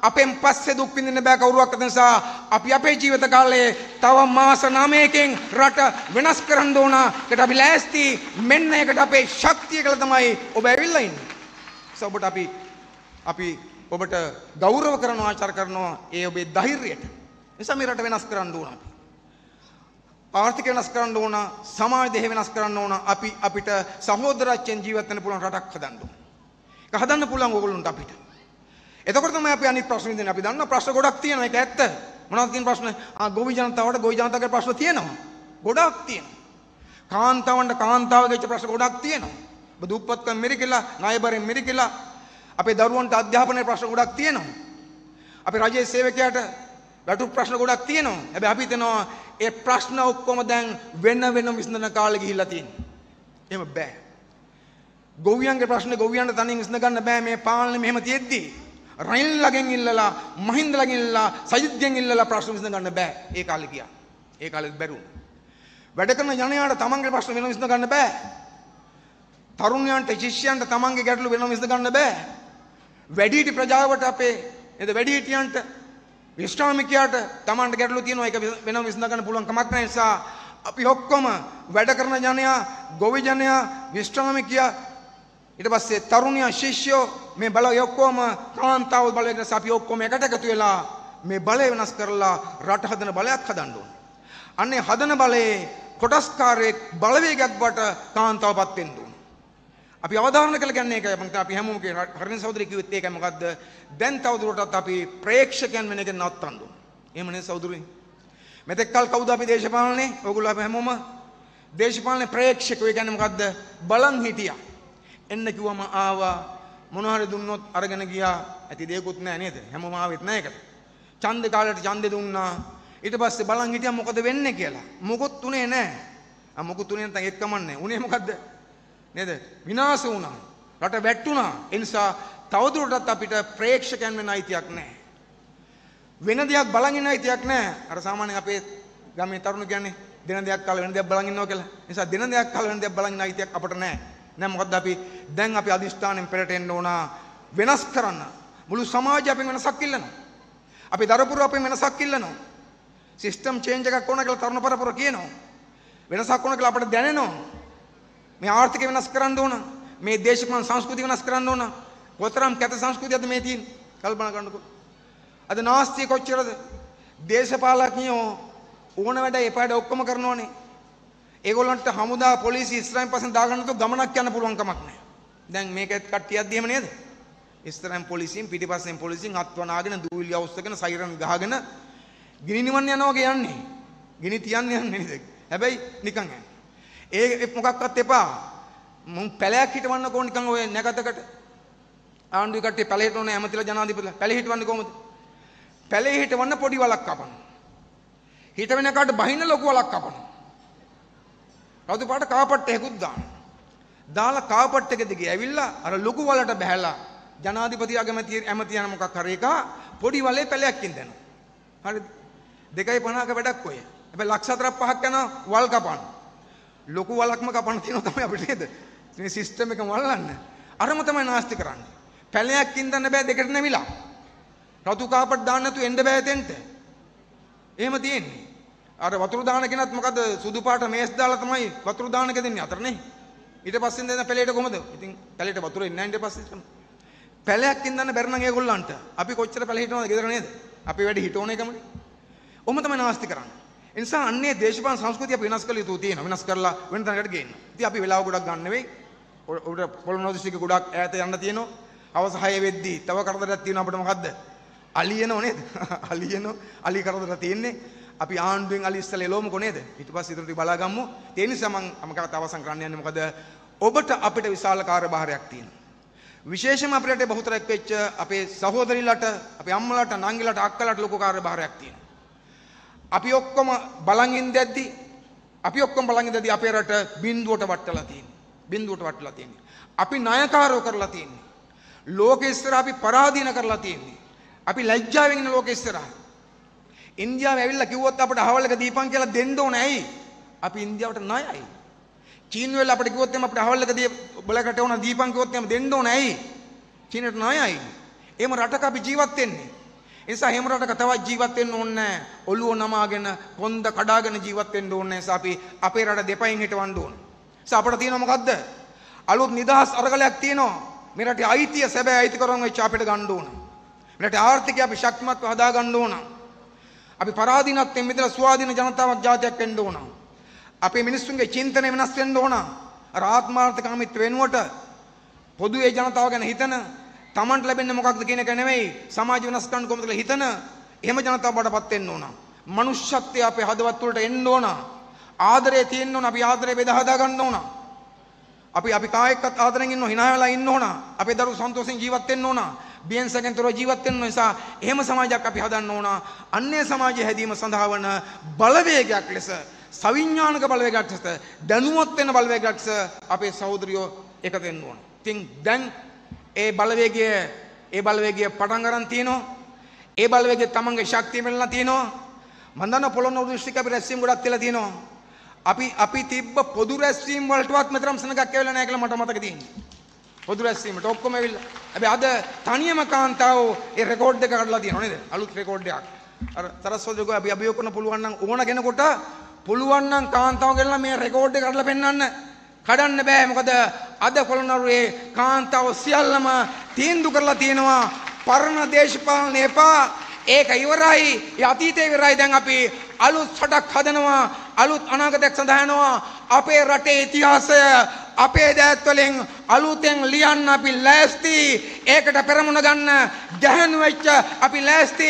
අපෙන් පස්සේ දුක් විඳින්න බෑ කවුරුවක් නැති නිසා අපි අපේ ජීවිත කාලයේ තව මාස 9කින් රට වෙනස් කරන්න ඕන. ඒකට අපි ලෑස්ති මෙන්න ඒකට අපේ ශක්තිය කියලා තමයි ඔබ ඇවිල්ලා ඉන්නේ. තාක්ෂ ඔබට අපි අපි ඔබට ගෞරව කරනවා ආචාර කරනවා ඒ ඔබේ ධෛර්යයට. නිසා මේ රට වෙනස් කරන්න ඕන අපි. ආර්ථික වෙනස් කරන්න ඕන, සමාජ දෙහ වෙනස් කරන්න ඕන. අපි අපිට සහෝදරත්වයෙන් ජීවත් වෙන්න පුළුවන් රටක් හදන්න ඕන. ඒක හදන්න පුළුවන් ඕගොල්ලන්ට අපිට. එතකොට තමයි අපි අනිත් ප්‍රශ්න දෙන්නේ. අපි දන්නවා ප්‍රශ්න ගොඩක් තියෙනවා. ඒක ඇත්ත. මොනවද තියෙන ප්‍රශ්න? ආ ගොවි ජනතාවට ගොවි ජනතාවගේ ප්‍රශ්න තියෙනවා. ගොඩක් තියෙනවා. කාන්තාවන්ට කාන්තාවගේ ප්‍රශ්න ගොඩක් තියෙනවා. දුප්පත්කම් මිරිකලා ණයබරෙන් මිරිකලා අපේ දරුවන්ට අධ්‍යාපනයේ ප්‍රශ්න ගොඩක් තියෙනවා. අපේ රජයේ සේවකයාට වැටුප් ප්‍රශ්න ගොඩක් තියෙනවා. හැබැයි අපි හිතනවා ඒ ප්‍රශ්න ඔක්කොම දැන් වෙන වෙනම විසඳන කාලෙ ගිහිල්ලා තියෙනවා. එහෙම බෑ. ගොවියන්ගේ ප්‍රශ්න ගොවියන්ට තනින් විසඳ ගන්න බෑ මේ පාලනේ මෙහෙම තියෙද්දි. රනිල්ලගෙන් ඉල්ලලා මහින්දලගෙන් ඉල්ලලා සජිත්ගෙන් ඉල්ලලා ප්‍රශ්න විසඳ ගන්න බෑ. ඒ කාලේ ගියා. ඒ කාලෙත් බැරුණා. වැඩ කරන ජනයාට තමන්ගේ ප්‍රශ්න වෙන විසඳ ගන්න බෑ. තරුණයන්ට ශිෂ්‍යයන්ට තමන්ගේ ගැටලු වෙනම විසඳ ගන්න බෑ. වැඩිහිටි ප්‍රජාවට අපේ නේද වැඩිහිටියන්ට විශ්‍රාමිකයාට තමන්ට ගැටලු තියෙනවා ඒක වෙනම විසඳ ගන්න පුළුවන් කමක් නැහැ නිසා අපි ඔක්කොම වැඩ කරන ජනයා, ගොවි ජනයා, විශ්‍රාමිකයා ඊට පස්සේ තරුණයා ශිෂ්‍යෝ මේ බලය ඔක්කොම කාන්තාව බලය නිසා අපි ඔක්කොම එකට එකතු වෙලා මේ බලය වෙනස් කරලා රට හදන බලයක් හදන්න ඕනේ. අන්නේ හදන බලයේ කොටස්කාරයේ බලවේගයක් වට කාන්තාවපත් වෙන්න ඕනේ. අපි අවධාරණ කළ ගන්න එකයි මම අපි හැමෝම කියන හරින සහෝදරය කිව්වෙත් ඒකයි මොකද්ද දැන් තවදුරටත් අපි ප්‍රේක්ෂකයන් වෙන එක නවත්තන්න ඕන එහෙම නේද සහෝදරයනි මෙතෙක් කල් කවුද අපි දේශපාලනේ ඔයගොල්ලෝ අපි හැමෝම දේශපාලන ප්‍රේක්ෂකයෝ ඒ කියන්නේ මොකද්ද බලන් හිටියා එන්න කිව්වම ආවා මොන හරි දුන්නොත් අරගෙන ගියා ඇති දෙයක්වත් නැහැ නේද හැමෝම ආවෙත් නැහැ ඒකට ඡන්දේ කාලයට ඡන්දේ දුන්නා ඊට පස්සේ බලන් හිටියා මොකද වෙන්නේ කියලා මොකොත් උනේ නැහැ ආ මොකුත් උනේ නැත්නම් එක්කමන්නේ උනේ මොකද්ද නේද? විනාශ වුණා. රට වැටුණා. ඒ නිසා තවදුරටත් අපිට ප්‍රේක්ෂකයන් වෙන්න අයිතියක් නැහැ. වෙන දෙයක් බලන් ඉන්න අයිතියක් නැහැ. අර සාමාන්‍යයෙන් අපේ ගමේ තරුණ කියන්නේ දෙන දෙයක් කාලා වෙන දෙයක් බලන් ඉන්නවා කියලා. ඒ නිසා දෙන දෙයක් කාලා වෙන දෙයක් බලන් ඉන්න අයිතියක් අපට නැහැ. දැන් මොකද්ද අපි දැන් අපි අදිෂ්ඨානෙන් පෙරට එන්න ඕන වෙනස් කරන්න. මුළු සමාජය අපෙන් වෙනසක් ඉල්ලනවා. අපි දරපුර අපෙන් වෙනසක් ඉල්ලනවා. සිස්ටම් චේන්ජ් එකක් ඕන කියලා තරුණ පරපුර කියනවා. වෙනසක් ඕන කියලා අපට දැනෙනවා. මේ ආර්ථිකය වෙනස් කරන්න ඕන. මේ දේශපාලන සංස්කෘතිය වෙනස් කරන්න ඕන. කොතරම් කැත සංස්කෘතියක්ද මේ තියෙන්නේ? කල්පනා කරන්නකෝ. අද නාස්තිය කොච්චරද? දේශපාලකයෝ ඕන වැඩ එපාඩ ඔක්කොම කරනෝනේ. ඒගොල්ලන්ට හමුදා පොලිසිය ඉස්රායිල් පස්සෙන් දාගන්නතු ගමනක් යන්න පුළුවන් කමක් නැහැ. දැන් මේකෙත් කට්ටියක් දිහෙම නේද? ඉස්තරම් පොලිසියෙන් පිටිපස්සෙන් පොලිසියෙන් අත්වනාගෙන දූවිලි අවශ්‍යගෙන සයිරන් ගහගෙන ගිනි නිවන්න යනවා වගේ යන්නේ. ගිනි තියන්න යන්නේ නේද? හැබැයි නිකන් යන්නේ. ඒ මොකක්වත් එපා. මම පැලයක් හිටවන්න ඕන නිකන් ඔය නැගතකට. ආණ්ඩුවේ කට්ටිය පැලයට ඕනේ ඇමතිලා ජනාධිපතිලා. පැලේ හිටවන්නේ කොහොමද? පැලේ හිටවන්න පොඩි වලක් කපනවා. හිට වෙන කාට බහින්න ලොකු වලක් කපනවා. රතු පාට කාපට් එකකුත් දානවා. දාලා කාපට් එක දිගේ ඇවිල්ලා අර ලොකු වලට බැහැලා ජනාධිපති අගමැති ඇමති යන මොකක් හරි එක පොඩි වලේ පැලයක් ඉඳනවා. හරිද? 2.50ක වැඩක් ඔය. හැබැයි ලක්ෂ 4.5ක් යනවා වල් කපනවා. ලොකු වලක්ම කපන්න තියෙනවා තමයි අපිට නේද? මේ සිස්ටම් එක මල්ලන්න. අරම තමයි නාස්ති කරන්නේ. පැලයක් ඉඳන්න බෑ දෙකට නැමිලා. රතු කාපට් දාන්න නැතු එන්න බෑ එතෙන්ට. එහෙම තියෙන්නේ. අර වතුර දාන කෙනත් මොකද සුදු පාට මේස් දාලා තමයි වතුර දාන එක දෙන්නේ අතරනේ. ඊට පස්සෙන් දෙන පැලයට කොහමද? ඉතින් පැලයට වතුර එන්නේ නැහැ ඊට පස්සේ. පැලයක් ඉඳන්න බැරි නම් ඒගොල්ලන්ට. අපි කොච්චර පැල හිටනවද ගෙදර නේද? අපි වැඩි හිටෝන එකමනේ. ඔහොම තමයි නාස්ති කරන්නේ. ඒ නිසා අන්නේ දේශපාලන සංස්කෘතිය අපි වෙනස් කළ යුතු තියෙනවා. වෙනස් කරලා වෙන තැනකට ගේන්න. ඉතින් අපි වෙලාව ගොඩක් ගන්න නෙවෙයි. උඩ පොළොන්නරුව ගොඩක් ඈත යන්න තියෙනවා. හවස 6 වෙද්දී තව කරදරයක් තියෙනවා අපිට මොකද්ද? අලියනෝ නේද? අලියනෝ අලි කරදර තියෙන්නේ. අපි ආණ්ඩුවෙන් අලි ඉස්සලා එළවමුකෝ නේද? ඊට පස්සේ ඊටු ටික බලාගමු. ඒ නිසා මම මම කතා අවසන් කරන්න යන්නේ මොකද? ඔබට අපිට විශාල කාර්යභාරයක් තියෙනවා. විශේෂම අපිට බහුතරයක් වෙච්ච අපේ සහෝදරිලට, අපේ අම්මලාට, නංගිලාට, අක්කලාට ලොකු කාර්යභාරයක් තියෙනවා. අපි ඔක්කොම බලන් ඉඳද්දි අපි ඔක්කොම බලන් ඉඳද්දි අපේ රට බිඳුවට වටලා තියෙන්නේ බිඳුවට වටලා තියෙන්නේ අපි ණයකාරෝ කරලා තියෙන්නේ ලෝක ඉස්සරහ අපි පරාදීන කරලා තියෙන්නේ අපි ලැජ්ජාවෙන් ඉන්න ලෝක ඉස්සරහ ඉන්දියාවේ ඇවිල්ලා කිව්වොත් අපිට අහවල් එක දීපන් කියලා දෙන්න ඕන ඇයි අපි ඉන්දියාවට ණයයි චීන වල අපිට කිව්වොත් එම් අපිට අහවල් එක දී බලකට ඕන දීපන් කිව්වොත් එම් දෙන්න ඕන ඇයි චීනට ණයයි එහෙම රටක අපි ජීවත් වෙන්නේ නිසා එහෙම රටක තවත් ජීවත් වෙන්න ඕනේ නැහැ. ඔළුව නමාගෙන, කොන්ද කඩාගෙන ජීවත් වෙන්න ඕනේ නැහැ. අපි අපේ රට දෙපයින් හිටවන්න ඕන. නිසා අපිට තියෙන මොකද්ද? අලුත් නිදහස් අරගලයක් තියෙනවා. මේ රටේ අයිතිය සැබෑ අයිතිකරුවන් වෙච්ච අපිට ගන්න ඕන. මේ රටේ ආර්ථිකය අපි ශක්තිමත්ව හදා ගන්න ඕන. අපි පරාධීනත්වයෙන් මිදලා ස්වාධීන ජනතාවක් ජාතියක් වෙන්න ඕන. අපේ මිනිස්සුන්ගේ චින්තනය වෙනස් වෙන්න ඕන. අර ආත්මාර්ථකාමීත්ව වෙනුවට පොදුවේ ජනතාව ගැන හිතන Tamanට ලැබෙන්නේ මොකක්ද කියන එක නෙවෙයි සමාජ වෙනස් කරන්න කොහොමද කියලා හිතන එහෙම ජනතාව බඩපත් වෙන්න ඕන. මනුෂ්‍යත්වය අපේ හදවත් වලට එන්න ඕන. ආදරය තියෙන්න ඕන. අපි ආදරය බෙදා හදා ගන්න ඕන. අපි අපි කායකත් ආදරෙන් ඉන්න hina වෙලා ඉන්න ඕන. අපේ දරුවෝ සන්තෝෂෙන් ජීවත් වෙන්න ඕන. බියන්සකෙන් තොරව ජීවත් වෙන්න නිසා එහෙම සමාජයක් අපි හදන්න ඕන. අන්නේ සමාජය හැදීම සඳහා වන බලවේගයක් ලෙස සවිඥානික බලවේගයක් ලෙස දැනුවත් වෙන බලවේගයක් ලෙස අපේ සහෝදරියෝ එකතු වෙන්න ඕන. ඉතින් දැන් ඒ බලවේගය ඒ බලවේගය පටන් ගන්න තියෙනවා. ඒ බලවේගය තමන්ගේ ශක්තිය වෙනලා තියෙනවා. මම දන්නවා පොළොන්න උරුෂ්ටික අපි රැස්වීම් ගොඩක් තියලා තියෙනවා. අපි අපි තිබ්බ පොදු රැස්වීම් වලටවත් මෙතරම් සනගක් ඇවිල්ලා නැහැ කියලා මට මතක තියෙනවා. පොදු රැස්වීමට ඔක්කොම ඇවිල්ලා. හැබැයි අද තනියම කාන්තාවෝ ඒ රෙකෝඩ් එක කඩලා තියෙනවා නේද? අලුත් රෙකෝඩ් එකක්. අර තරස්වලදී අපි අභියෝග කරන පුළුවන් නම් ඕන කෙනෙකුට පුළුවන් නම් කාන්තාව ගෙනලා මේ රෙකෝඩ් එක කඩලා පෙන්නන්න. කඩන්න බෑ මොකද අද කොළනරුවේ කාන්තාව සියල්ලම තීන්දු කරලා තියෙනවා පරණ දේශපාලන එපා ඒක ඉවරයි ඒ අතීතේ ඉවරයි දැන් අපි අලුත් සටක් හදනවා අලුත් අනාගතයක් සඳහනවා අපේ රටේ ඉතිහාසය අපේ දෑත්වලින් අලුතෙන් ලියන්න අපි ලෑස්ති ඒකට පෙරමුණ ගන්න ගැහනු වෙච්ච අපි ලෑස්ති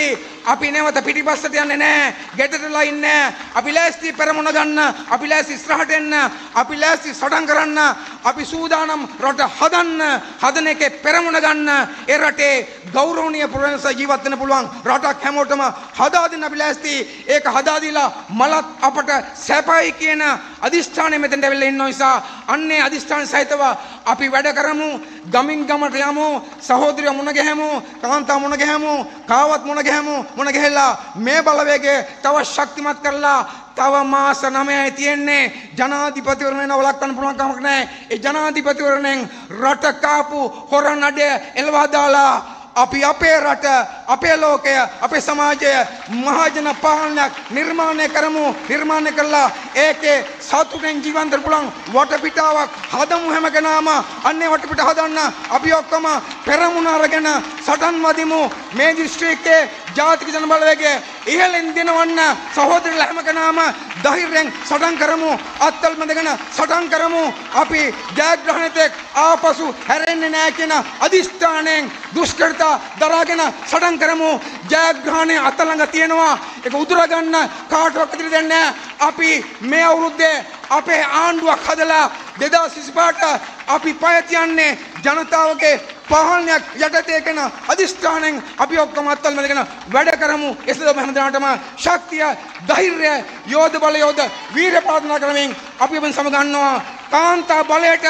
අපි නැවත පිටිපස්සට යන්නේ නැහැ ගෙදරටලා ඉන්නේ අපි ලෑස්ති පෙරමුණ ගන්න අපි ලෑස්ති ඉස්සරහට එන්න අපි ලෑස්ති සටන් කරන්න අපි සූදානම් රට හදන්න හදන එකේ පෙරමුණ ගන්න ඒ රටේ ගෞරවනීය පුරවැස ජීවත් වෙන්න පුළුවන් රටක් හැමෝටම හදා දෙන්න අපි ලෑස්ති ඒක හදා දීලා මලත් අපට සැපයි කියන අදිෂ්ඨාන අධිෂ්ඨානය මෙතෙන්ට වෙල්ල ඉන්න නිසා අන්නේ අධිෂ්ඨාන සහිතව අපි වැඩ කරමු ගමින් ගමට යමු සහෝදරිය මුණ ගැහැමු කාන්තා මුණ ගැහැමු කාවත් මුණ ගැහැමු මුණ ගැහෙලා මේ බලවේගය තව ශක්තිමත් කරලා තව මාස 9යි තියෙන්නේ ජනාධිපතිවරණ වෙන වළක්වන්න පුළුවන් කමක් නැහැ ඒ ජනාධිපතිවරණෙන් රට කාපු හොර නඩය එලවා දාලා අපි අපේ රට අපේ ලෝකය අපේ සමාජය මහජන පාලනයක් නිර්මාණය කරමු නිර්මාණය කළා ඒකේ සතුටෙන් ජීවන්ත පුළුවන් වටපිටාවක් හදමු හැම කෙනාම අන්නේ වටපිට හදන්න අපි ඔක්කොම පෙරමුණ අරගෙන සටන් වදිමු මේ දිස්ත්‍රික්කයේ ජාතික ජන බලවේගය ඉහළින් දෙනවන්න සහෝදරලා හැම කෙනාම ධෛර්යයෙන් සටන් කරමු අත්වල මැදගෙන සටන් කරමු අපි ජයග්‍රහණයට ආපසු හැරෙන්නේ නැහැ කියන අදිෂ්ඨාණයෙන් දුෂ්කරතා දරාගෙන සටන් කරමු ජයග්‍රහණය අතළඟ තියෙනවා ඒක උදුරගන්න කාටවත් ඇතිර දෙන්නේ අපි මේ අවුරුද්දේ අපේ ආණ්ඩුවක් හදලා 2025ට අපි පය තියන්නේ ජනතාවගේ පාලනයක් යටතේ කරන අදිෂ්ඨානයෙන් අපි ඔක්කොම අත්වල මැදගෙන වැඩ කරමු එසේම හැමදාටම ශක්තිය ධෛර්යය යෝධ බලයෝද වීර පාදනා ක්‍රමයෙන් අපි වෙන සමගන්නවා කාන්තා බලයට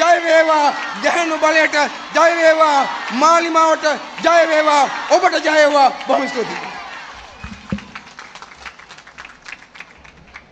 ජය වේවා ගැහැණු බලයට ජය වේවා මාලිමාවට ජය වේවා ඔබට ජය වේවා බොහොම ස්තුතියි